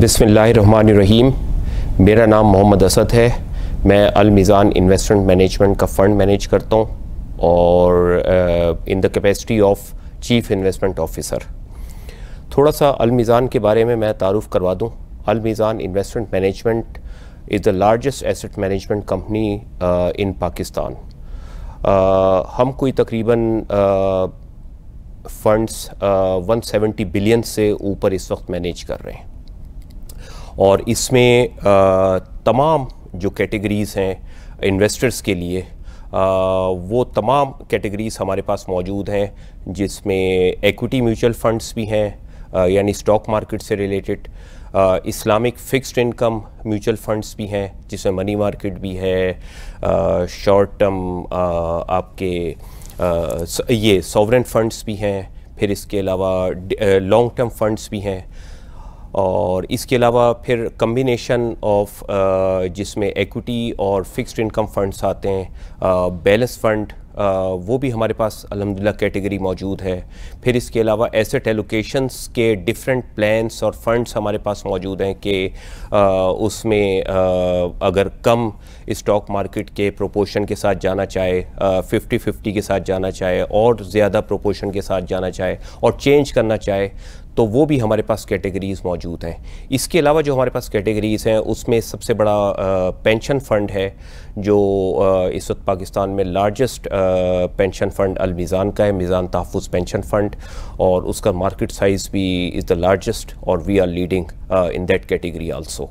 बिसमीम मेरा नाम मोहम्मद असद है मैं अलमिज़ान इन्वेस्टमेंट मैनेजमेंट का फ़ंड मैनेज करता हूँ और in the capacity of chief investment officer थोड़ा सा अलमिज़ान के बारे में मैं तारुफ़ करवा दूँ Meezan investment management is the largest asset management company in Pakistan हम कोई तकरीबन फ़ंड्स uh, 170 बिलियन से ऊपर इस वक्त मैनेज कर रहे हैं और इसमें तमाम जो कैटेगरीज़ हैं इन्वेस्टर्स के लिए वो तमाम कैटेगरीज़ हमारे पास मौजूद हैं जिसमें एक्विटी म्यूचुअल फ़ंड्स भी हैं यानी स्टॉक मार्केट से related Islamic fixed income mutual funds भी हैं जिसमें मनी मार्केट भी है शॉर्ट टर्म आपके ये सॉवरन फ़ंड्स भी हैं फिर इसके अलावा लॉन्ग टर्म फ़ंड्स भी हैं और इसके अलावा फिर कम्बिनेशन ऑफ uh, जिसमें एक्विटी और फिक्स्ड इनकम फंड्स आते हैं बैलेंस uh, फंड uh, वो भी हमारे पास अलहमदिल्ला कैटेगरी मौजूद है फिर इसके अलावा एसेट एलोकेशंस के डिफरेंट प्लान्स और फंड्स हमारे पास मौजूद हैं कि उसमें अगर कम स्टॉक मार्केट के प्रोपोर्शन के साथ जाना चाहे फिफ्टी फिफ्टी के साथ जाना चाहे और ज़्यादा प्रोपोर्शन के साथ जाना चाहे और चेंज करना चाहे तो वो भी हमारे पास कैटेगरीज़ मौजूद हैं इसके अलावा जो हमारे पास कैटेगरीज़ हैं उसमें सबसे बड़ा पेंशन फ़ंड है जो इस वक्त पाकिस्तान में लार्जेस्ट पेंशन फ़ंड अलमिज़ान का है मिज़ान तहफ़ पेंशन फ़ंड और उसका मार्केट साइज़ भी इज़ द लार्जेस्ट और we are leading in that category also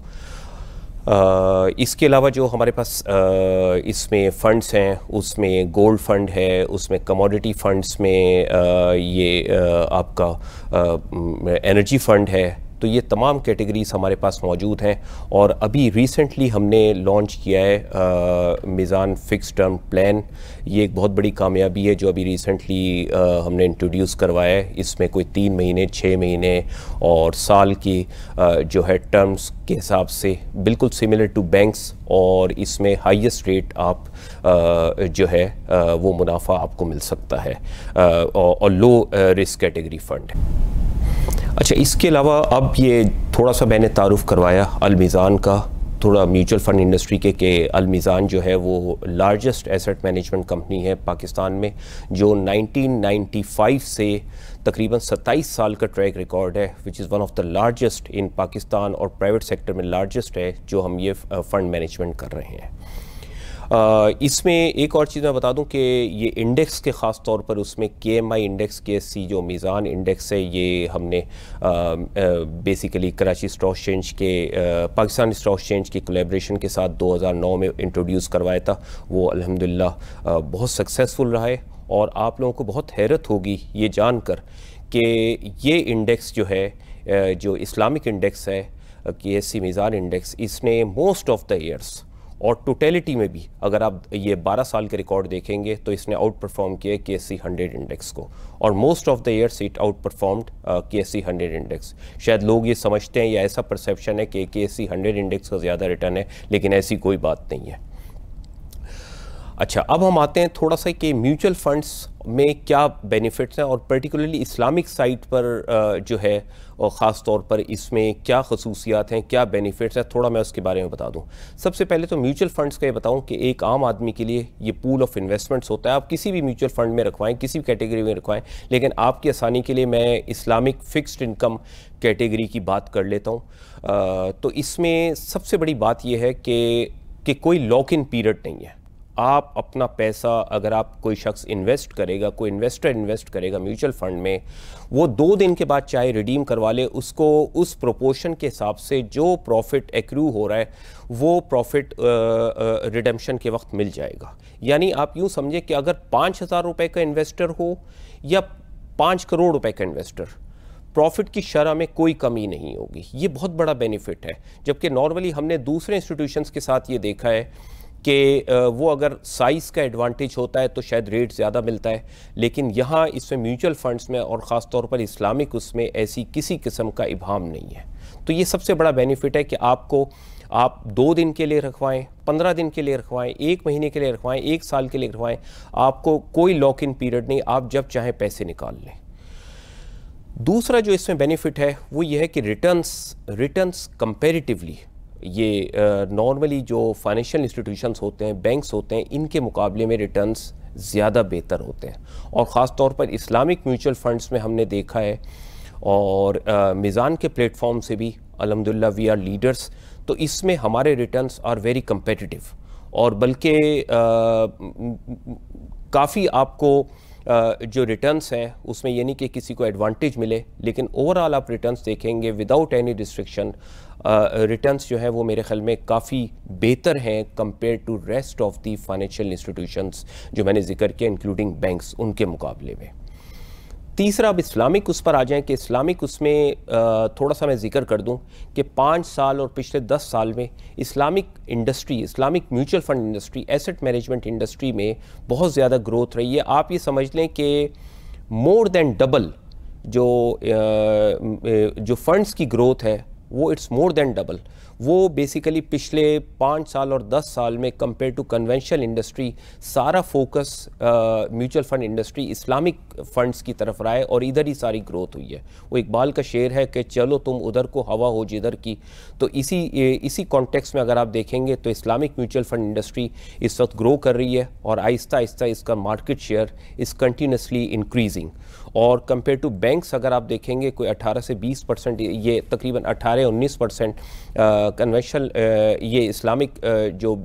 इसके अलावा जो हमारे पास इसमें फ़ंड्स हैं उसमें गोल्ड फंड है उसमें कमोडिटी फ़ंड्स में ये आपका एनर्जी फ़ंड है तो ये तमाम कैटेगरीज हमारे पास मौजूद हैं और अभी रिसेंटली हमने लॉन्च किया है मिज़ान फिक्स टर्म प्लान ये एक बहुत बड़ी कामयाबी है जो अभी रिसेंटली हमने इंट्रोड्यूस करवाया है इसमें कोई तीन महीने छः महीने और साल की आ, जो है टर्म्स के हिसाब से बिल्कुल सिमिलर टू बैंक्स और इसमें हाईएस्ट रेट आप आ, जो है आ, वो मुनाफा आपको मिल सकता है और लो रिस्क कैटेगरी फंड है अच्छा इसके अलावा अब ये थोड़ा सा मैंने तारुफ करवाया अलमिज़ान का थोड़ा म्यूचुअल फ़ंड इंडस्ट्री के के अलमीज़ान जो है वो लार्जेस्ट एसेट मैनेजमेंट कंपनी है पाकिस्तान में जो 1995 से तकरीबन 27 साल का ट्रैक रिकॉर्ड है which is one of the largest in Pakistan और प्राइवेट सेक्टर में लार्जेस्ट है जो हम ये फ़ंड मैनेजमेंट कर रहे हैं इसमें एक और चीज़ मैं बता दूं कि ये इंडेक्स के ख़ास तौर पर उसमें के एम आई इंडेक्स के सी जो मीज़ान इंडेक्स है ये हमने बेसिकली कराची स्टॉक एक्सचेंज के पाकिस्तान स्टॉक एक्सचेंज के कोलेब्रेशन के साथ 2009 में इंट्रोड्यूस करवाया था वो अल्हम्दुलिल्लाह बहुत सक्सेसफुल रहा है और आप लोगों को बहुत हैरत होगी ये जानकर कि ये इंडेक्स जो है जो इस्लामिक इंडेक्स है K S C Meezan index इसने मोस्ट ऑफ़ द ईयर्स और टोटेलिटी में भी अगर आप ये 12 साल के रिकॉर्ड देखेंगे तो इसने आउट परफॉर्म किया के सी हंड्रेड इंडेक्स को और most of the years it out performed K C hundred index शायद लोग ये समझते हैं या ऐसा परसेप्शन है कि के सी हंड्रेड इंडेक्स का ज़्यादा रिटर्न है लेकिन ऐसी कोई बात नहीं है अच्छा अब हम आते हैं थोड़ा सा कि म्यूचुअल फंड्स में क्या बेनिफिट्स हैं और पर्टिकुलरली इस्लामिक साइट पर जो है और ख़ास तौर पर इसमें क्या खसूसियात हैं क्या बेनिफिट्स हैं थोड़ा मैं उसके बारे में बता दूं सबसे पहले तो म्यूचुअल फंड्स का ये बताऊं कि एक आम आदमी के लिए ये पूल ऑफ इन्वेस्टमेंट्स होता है आप किसी भी म्यूचुअल फंड में रखवाएं किसी भी कैटेगरी में रखवाएं लेकिन आपकी आसानी के लिए मैं इस्लामिक फ़िक्सड इनकम कैटेगरी की बात कर लेता हूँ तो इसमें सबसे बड़ी बात यह है कि कोई लॉक इन पीरियड नहीं है आप अपना पैसा अगर आप कोई शख्स इन्वेस्ट करेगा कोई इन्वेस्टर इन्वेस्ट करेगा म्यूचुअल फंड में वो दो दिन के बाद चाहे रिडीम करवा ले उसको उस प्रोपोर्शन के हिसाब से जो प्रॉफिट एक्रू हो रहा है वो प्रॉफिट रिडम्शन के वक्त मिल जाएगा यानी आप यूँ समझें कि अगर पाँच हज़ार रुपये का इन्वेस्टर हो या पाँच करोड़ रुपए का इन्वेस्टर प्रॉफिट की शरह में कोई कमी नहीं होगी ये बहुत बड़ा बेनिफिट है जबकि नॉर्मली हमने दूसरे इंस्टीट्यूशंस के साथ ये देखा है कि वो अगर साइज़ का एडवांटेज होता है तो शायद रेट ज़्यादा मिलता है लेकिन यहाँ इसमें म्यूचुअल फंड्स में और ख़ास तौर पर इस्लामिक उसमें ऐसी किसी किस्म का इबाम नहीं है तो ये सबसे बड़ा बेनिफिट है कि आपको आप दो दिन के लिए रखवाएं पंद्रह दिन के लिए रखवाएं एक महीने के लिए रखवाएं एक साल के लिए रखवाएं आपको कोई लॉक इन पीरियड नहीं आप जब चाहें पैसे निकाल लें दूसरा जो इसमें बेनिफिट है वो ये है कि रिटर्न्स रिटर्न्स कंपेरेटिवली ये नॉर्मली जो फाइनेंशियल इंस्टीट्यूशंस होते हैं बैंक्स होते हैं इनके मुकाबले में रिटर्न्स ज़्यादा बेहतर होते हैं और ख़ास तौर पर इस्लामिक म्यूचुअल फ़ंड्स में हमने देखा है और मिज़ान के प्लेटफॉर्म से भी अलहमदिल्ला वी आर लीडर्स तो इसमें हमारे रिटर्न्स आर वेरी कम्पटिटिव और बल्कि काफ़ी आपको जो रिटर्न्स हैं उसमें ये नहीं कि किसी को एडवांटेज मिले लेकिन ओवरऑल आप रिटर्न्स देखेंगे विदाउट एनी रिस्ट्रिक्शन रिटर्न्स जो है वो मेरे ख्याल में काफ़ी बेहतर हैं compare to rest of the financial institutions जो मैंने जिक्र किया इंक्लूडिंग बैंक्स उनके मुकाबले में तीसरा अब इस्लामिक उस पर आ जाएं कि इस्लामिक उसमें थोड़ा सा मैं जिक्र कर दूं कि पाँच साल और पिछले दस साल में Islamic industry Islamic mutual fund industry asset management industry में बहुत ज़्यादा ग्रोथ रही है आप ये समझ लें कि मोर देन डबल जो जो फंड्स की ग्रोथ है वो इट्स मोर देन डबल वो बेसिकली पिछले पाँच साल और दस साल में कंपेयर टू कन्वेंशनल इंडस्ट्री सारा focus mutual fund industry Islamic funds की तरफ रहा है और इधर ही सारी ग्रोथ हुई है वो इकबाल का शेर है कि चलो तुम उधर को हवा हो जिधर की तो इसी इसी कॉन्टेक्स्ट में अगर आप देखेंगे तो इस्लामिक म्यूचुअल फ़ंड इंडस्ट्री इस वक्त ग्रो कर रही है और आहिस्ता आहिस्ता इसका market share is continuously increasing और कंपेयर टू बैंक्स अगर आप देखेंगे कोई अट्ठारह से बीस परसेंट ये तकरीबन अठारह हैं उन्नीस परसेंट कन्वेशनल ये इस्लामिक जो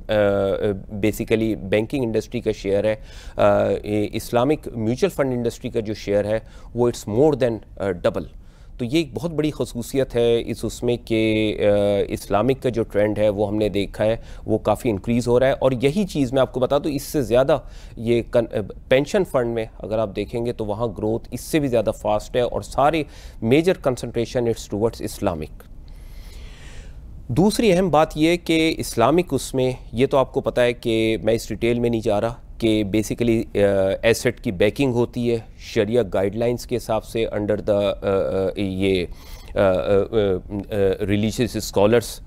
बेसिकली बैंकिंग इंडस्ट्री का शेयर है इस्लामिक म्यूचुअल फंड इंडस्ट्री का जो शेयर है वो इट्स मोर देन डबल तो ये एक बहुत बड़ी खसूसियत है इस उसमें कि इस्लामिक का जो ट्रेंड है वो हमने देखा है वो काफ़ी इंक्रीज़ हो रहा है और यही चीज़ मैं आपको बता दूँ तो इससे ज़्यादा ये पेंशन फ़ंड में अगर आप देखेंगे तो वहाँ ग्रोथ इससे भी ज़्यादा फास्ट है और सारे major concentration it's towards Islamic दूसरी अहम बात यह कि इस्लामिक उसमें ये तो आपको पता है कि मैं इस डिटेल में नहीं जा रहा कि बेसिकली एसेट की बैकिंग होती है शरिया गाइडलाइंस के हिसाब से अंडर द ये रिलीजियस स्कॉलर्स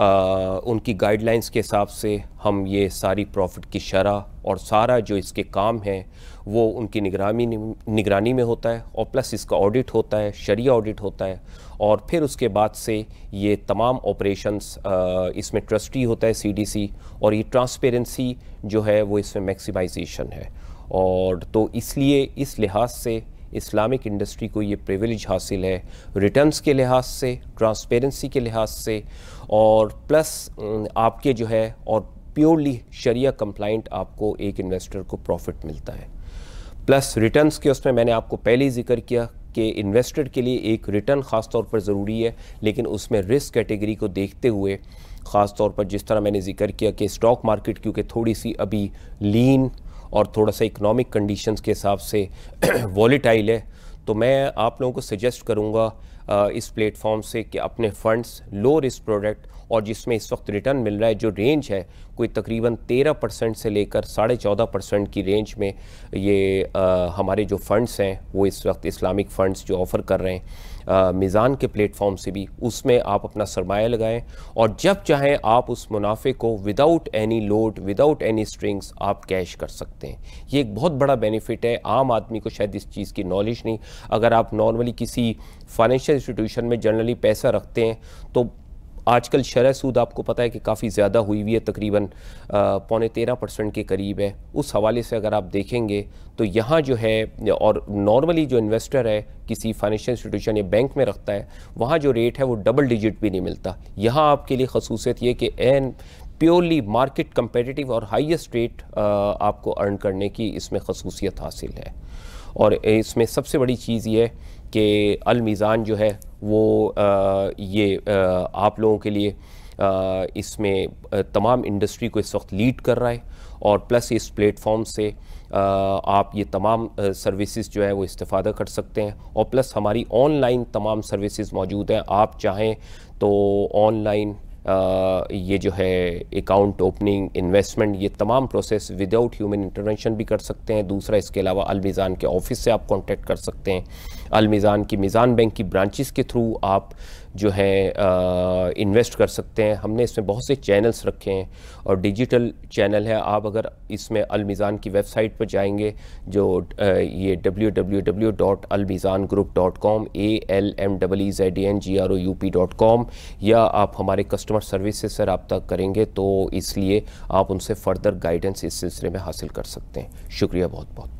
उनकी गाइडलाइंस के हिसाब से हम ये सारी प्रॉफिट की शरह और सारा जो इसके काम है वो उनकी निगरानी निगरानी में होता है और प्लस इसका ऑडिट होता है शरिया ऑडिट होता है और फिर उसके बाद से ये तमाम ऑपरेशंस इसमें ट्रस्टी होता है सीडीसी और ये ट्रांसपेरेंसी जो है वो इसमें मैक्सिमाइजेशन है और तो इसलिए इस लिहाज से इस्लामिक इंडस्ट्री को ये प्रिविलेज हासिल है रिटर्न्स के लिहाज से ट्रांसपेरेंसी के लिहाज से और प्लस आपके जो है और प्योरली शरिया कंप्लाइंट आपको एक इन्वेस्टर को प्रॉफिट मिलता है प्लस रिटर्न्स के उसमें मैंने आपको पहले ही जिक्र किया कि इन्वेस्टर के लिए एक रिटर्न ख़ास तौर पर ज़रूरी है लेकिन उसमें रिस्क कैटेगरी को देखते हुए ख़ास तौर पर जिस तरह मैंने जिक्र किया कि स्टॉक मार्केट क्योंकि थोड़ी सी अभी लीन और थोड़ा सा इकनॉमिक कंडीशंस के हिसाब से वॉलीटाइल है तो मैं आप लोगों को सजेस्ट करूँगा इस प्लेटफॉर्म से कि अपने फंड्स लो रिस्क प्रोडक्ट और जिसमें इस वक्त रिटर्न मिल रहा है जो रेंज है कोई तकरीबन तेरह परसेंट से लेकर साढ़े चौदह परसेंट की रेंज में ये आ, हमारे जो फंड्स हैं वो इस वक्त इस्लामिक फ़ंड्स जो ऑफ़र कर रहे हैं मीज़ान के प्लेटफॉर्म से भी उसमें आप अपना सरमाया लगाएं और जब चाहें आप उस मुनाफे को without any load without any strings आप कैश कर सकते हैं ये एक बहुत बड़ा बेनिफिट है आम आदमी को शायद इस चीज़ की नॉलेज नहीं अगर आप नॉर्मली किसी फाइनेंशियल इंस्टीट्यूशन में जनरली पैसा रखते हैं तो आजकल शरह सूद आपको पता है कि काफ़ी ज़्यादा हुई हुई है तकरीबन पौने तेरह परसेंट के करीब है उस हवाले से अगर आप देखेंगे तो यहाँ जो है और नॉर्मली जो इन्वेस्टर है किसी फाइनेंशियल इंस्टीट्यूशन या बैंक में रखता है वहाँ जो रेट है वो डबल डिजिट भी नहीं मिलता यहाँ आपके लिए खसूसियत ये कि एन प्योरली मार्केट कंपेटिटिव और हाइस्ट रेट आपको अर्न करने की इसमें खसूसियत हासिल है और इसमें सबसे बड़ी चीज़ ये है कि अलमीज़ान जो है वो आ, ये आ, आप लोगों के लिए इसमें तमाम इंडस्ट्री को इस वक्त लीड कर रहा है और प्लस इस प्लेटफॉर्म से आ, आप ये तमाम सर्विसेज जो है वो इस्तेफादा कर सकते हैं और प्लस हमारी ऑनलाइन तमाम सर्विसेज मौजूद हैं आप चाहें तो ऑनलाइन ये जो है अकाउंट ओपनिंग इन्वेस्टमेंट ये तमाम प्रोसेस विदाउट ह्यूमन इंटरवेंशन भी कर सकते हैं दूसरा इसके अलावा अलमीज़ान के ऑफिस से आप कांटेक्ट कर सकते हैं अलमीज़ान की मिज़ान बैंक की ब्रांचेस के थ्रू आप जो है इन्वेस्ट कर सकते हैं हमने इसमें बहुत से चैनल्स रखे हैं और डिजिटल चैनल है आप अगर इसमें अलमीज़ान की वेबसाइट पर जाएंगे जो आ, ये W W W dot Al Meezan group dot com A L M W Z N G R O U P dot com या आप हमारे कस्टमर कस्टमर सर्विस से सर रबता करेंगे तो इसलिए आप उनसे फर्दर गाइडेंस इस सिलसिले में हासिल कर सकते हैं शुक्रिया बहुत बहुत